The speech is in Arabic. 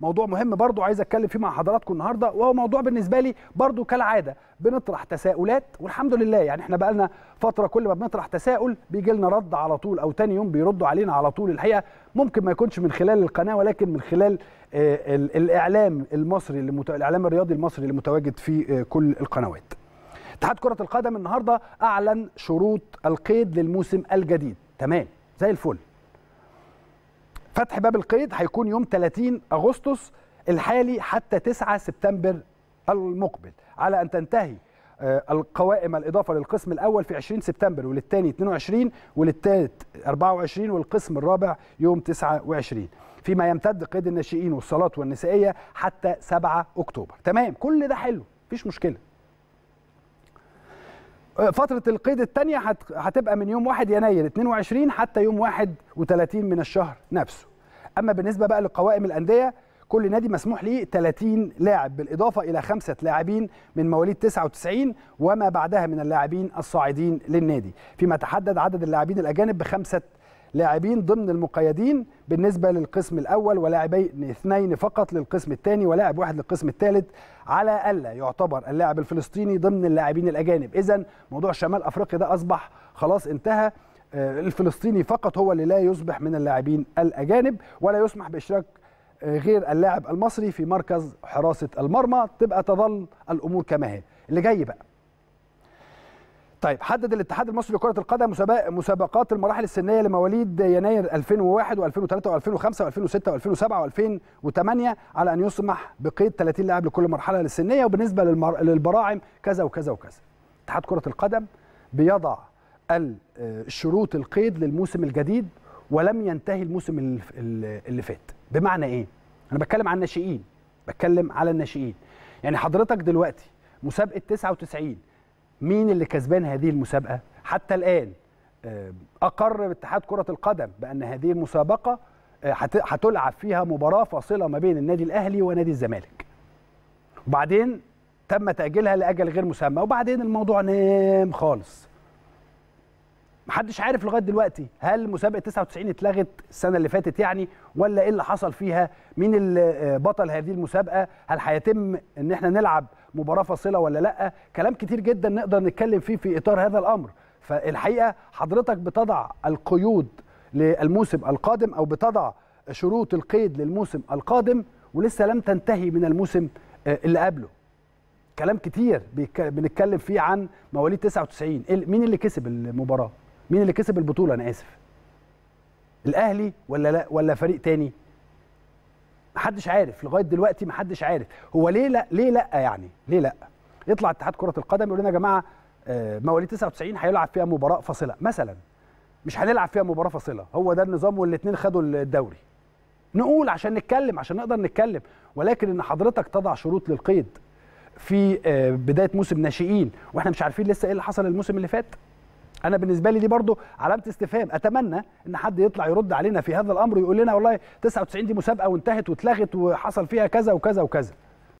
موضوع مهم برضو عايز اتكلم فيه مع حضراتكم النهارده وهو موضوع بالنسبه لي برضو كالعاده بنطرح تساؤلات والحمد لله يعني احنا بقالنا فتره كل ما بنطرح تساؤل بيجي لنا رد على طول او تاني يوم بيردوا علينا على طول الحقيقه ممكن ما يكونش من خلال القناه ولكن من خلال آه، الاعلام المصري الاعلام الرياضي المصري اللي متواجد في آه، كل القنوات. اتحاد كره القدم النهارده اعلن شروط القيد للموسم الجديد تمام زي الفل فتح باب القيد هيكون يوم 30 أغسطس الحالي حتى 9 سبتمبر المقبل على أن تنتهي آه، القوائم الإضافة للقسم الأول في 20 سبتمبر وللثاني 22 وللثالث 24 والقسم الرابع يوم 29 فيما يمتد قيد الناشئين والصالات والنسائية حتى 7 أكتوبر تمام كل ده حلو مفيش مشكله فتره القيد الثانيه هتبقى من يوم 1 يناير 22 حتى يوم 31 من الشهر نفسه اما بالنسبه بقى لقوائم الانديه كل نادي مسموح ليه 30 لاعب بالاضافه الى خمسه لاعبين من مواليد 99 وما بعدها من اللاعبين الصاعدين للنادي فيما تحدد عدد اللاعبين الاجانب بخمسه لاعبين ضمن المقيدين بالنسبه للقسم الاول ولاعبين اثنين فقط للقسم الثاني ولاعب واحد للقسم الثالث على الا يعتبر اللاعب الفلسطيني ضمن اللاعبين الاجانب اذا موضوع شمال افريقيا ده اصبح خلاص انتهى آه، الفلسطيني فقط هو اللي لا يصبح من اللاعبين الاجانب ولا يسمح باشراك آه، غير اللاعب المصري في مركز حراسه المرمى تبقى تظل الامور كما هي اللي جاي بقى طيب حدد الاتحاد المصري لكره القدم مسابقات المراحل السنيه لمواليد يناير 2001 و2003 و2005 و2006 و2007 و2008 على ان يسمح بقيد 30 لاعب لكل مرحله السنيه وبالنسبه للمر... للبراعم كذا وكذا وكذا اتحاد كره القدم بيضع الشروط القيد للموسم الجديد ولم ينتهي الموسم اللي فات بمعنى ايه انا بتكلم عن الناشئين بتكلم على الناشئين يعني حضرتك دلوقتي مسابقه 99 مين اللي كسبان هذه المسابقه حتى الان آه، اقر اتحاد كره القدم بان هذه المسابقه هتلعب آه، فيها مباراه فاصله ما بين النادي الاهلي ونادي الزمالك وبعدين تم تاجيلها لاجل غير مسمى وبعدين الموضوع نام خالص محدش عارف لغايه دلوقتي هل مسابقه 99 اتلغت السنه اللي فاتت يعني ولا ايه اللي حصل فيها مين اللي آه، بطل هذه المسابقه هل هيتم ان احنا نلعب مباراه فاصله ولا لا كلام كتير جدا نقدر نتكلم فيه في اطار هذا الامر فالحقيقه حضرتك بتضع القيود للموسم القادم او بتضع شروط القيد للموسم القادم ولسه لم تنتهي من الموسم آه، اللي قبله كلام كتير بنتكلم فيه عن مواليد 99 مين اللي كسب المباراه مين اللي كسب البطوله انا اسف الاهلي ولا لا ولا فريق تاني محدش عارف لغايه دلوقتي محدش عارف هو ليه لا ليه لا يعني ليه لا يطلع اتحاد كره القدم يقول لنا يا جماعه آه، مواليد 99 هيلعب فيها مباراه فاصله مثلا مش هنلعب فيها مباراه فاصله هو ده النظام والاثنين خدوا الدوري نقول عشان نتكلم عشان نقدر نتكلم ولكن ان حضرتك تضع شروط للقيد في آه، بدايه موسم ناشئين واحنا مش عارفين لسه ايه اللي حصل الموسم اللي فات انا بالنسبه لي دي برضو علامه استفهام اتمنى ان حد يطلع يرد علينا في هذا الامر ويقول لنا والله 99 دي مسابقه وانتهت واتلغت وحصل فيها كذا وكذا وكذا